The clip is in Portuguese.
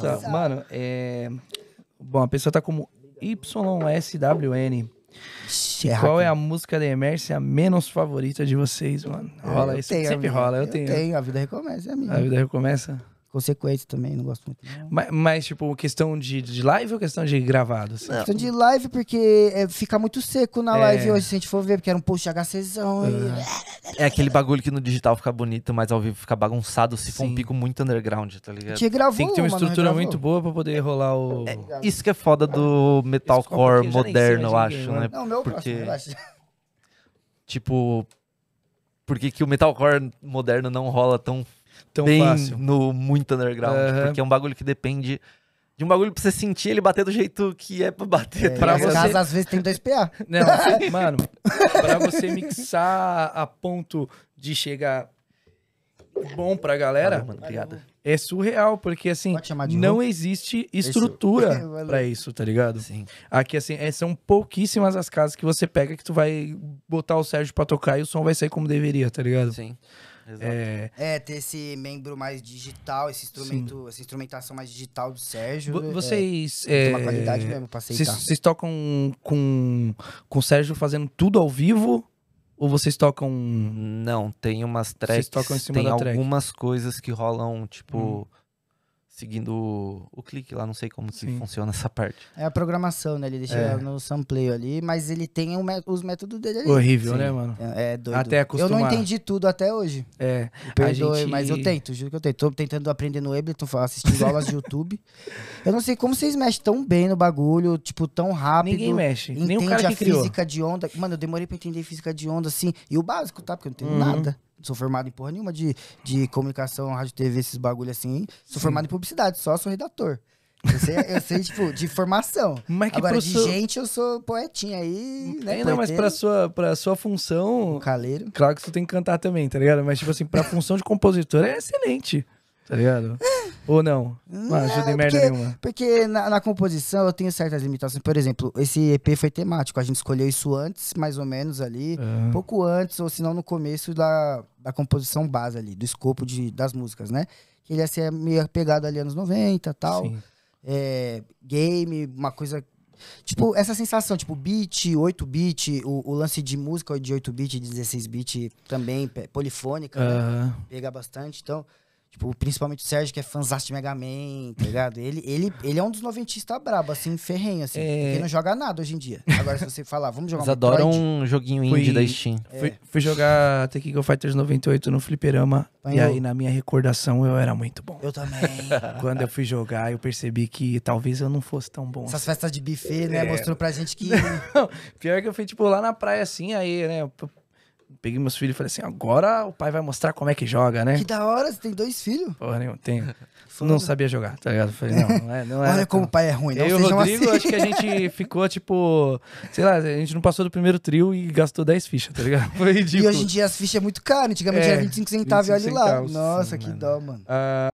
Tá, mano, é. Bom, a pessoa tá como YSWN. É Qual é a música da Emerson menos favorita de vocês, mano? Rola eu isso, tenho, sempre amiga. rola, eu, eu tenho. tenho. a vida recomeça, é minha. A vida recomeça? consequente também, não gosto muito. Mas, mas, tipo, questão de, de live ou questão de gravado? Assim? Questão de live, porque é, fica muito seco na é. live hoje, se a gente for ver, porque era um post HCzão. Uhum. E... É. é aquele bagulho que no digital fica bonito, mas ao vivo fica bagunçado se Sim. for um pico muito underground, tá ligado? tinha gravou, Tem que ter uma estrutura muito boa pra poder rolar o. É, isso que é foda do metalcore é moderno, eu acho, ninguém, né? Não, meu porque... próximo, eu acho. Tipo, por que, que o metalcore moderno não rola tão Tão bem fácil. no muito underground, uhum. porque é um bagulho que depende de um bagulho pra você sentir ele bater do jeito que é pra bater. É, tá pra você... caso, às vezes tem dois PA. Não, mano, pra você mixar a ponto de chegar bom pra galera, Valeu, mano, é surreal, porque assim, não existe estrutura isso. pra isso, tá ligado? Sim. Aqui, assim, é, são pouquíssimas as casas que você pega que tu vai botar o Sérgio pra tocar e o som vai sair como deveria, tá ligado? Sim. Exato. É... é, ter esse membro mais digital, esse instrumento, Sim. essa instrumentação mais digital do Sérgio. É, vocês. É, é, uma qualidade mesmo pra aceitar. Vocês tocam com, com o Sérgio fazendo tudo ao vivo? Ou vocês tocam. Não, tem umas tracks. Vocês tocam em cima tem algumas track. coisas que rolam, tipo. Hum seguindo o clique lá, não sei como Sim. que funciona essa parte. É a programação, né? Ele deixa é. no sampler ali, mas ele tem um os métodos dele ali. Horrível, Sim. né, mano? É, é, doido. Até acostumar. Eu não entendi tudo até hoje. É. Me perdoe, gente... mas eu tento, juro que eu tento. Tô tentando aprender no Ableton, assistindo aulas de YouTube. Eu não sei como vocês mexem tão bem no bagulho, tipo, tão rápido. Ninguém mexe. Entende Nem o cara que a criou. física de onda. Mano, eu demorei pra entender física de onda, assim. E o básico, tá? Porque eu não tenho uhum. nada sou formado em porra nenhuma de, de comunicação, rádio, TV, esses bagulho assim. Sou Sim. formado em publicidade, só sou redator. Eu sei, eu sei tipo, de formação. Mas que Agora, de gente, eu sou poetinha aí, né? Não, mas pra sua, pra sua função... Um caleiro. Claro que tu tem que cantar também, tá ligado? Mas, tipo assim, pra função de compositor é excelente, tá ligado? É. Ou não? Não, ajuda em é merda porque, nenhuma. Porque na, na, composição eu tenho certas limitações. Por exemplo, esse EP foi temático. A gente escolheu isso antes, mais ou menos ali. Ah. Pouco antes, ou senão no começo da da composição base ali, do escopo de, das músicas, né? Que ele ia ser meio pegado ali anos 90 tal. É, game, uma coisa. Tipo, essa sensação, tipo, beat, 8-bit, o, o, lance de música de 8-bit, 16-bit também, polifônica, né? Pega bastante. Então, Tipo, principalmente o Sérgio, que é fãzão de Mega Man, tá ligado? Ele, ele, ele é um dos noventistas brabo, assim, ferrenho, assim. É... Ele não joga nada hoje em dia. Agora, se você falar, vamos jogar Eles um adoram um joguinho indie fui, da Steam. É. Fui, fui, jogar The King of Fighters 98 no fliperama. E aí, na minha recordação, eu era muito bom. Eu também. Quando eu fui jogar, eu percebi que talvez eu não fosse tão bom. Essas assim. festas de buffet, né? É... Mostrou pra gente que... Pior que eu fui, tipo, lá na praia, assim, aí, né? peguei meus filhos e falei assim: agora o pai vai mostrar como é que joga, né? Que da hora, você tem dois filhos? Porra nenhum, tenho. não sabia jogar, tá ligado? Falei, não, não é. Não é Olha como o pai é ruim, não Eu e o Rodrigo, assim. acho que a gente ficou, tipo, sei lá, a gente não passou do primeiro trio e gastou 10 fichas, tá ligado? Foi ridículo. E hoje em dia as fichas é muito caro, antigamente é, era 25 centavos, 25 olha lá. Nossa, sim, que mano. dó, mano. Uh...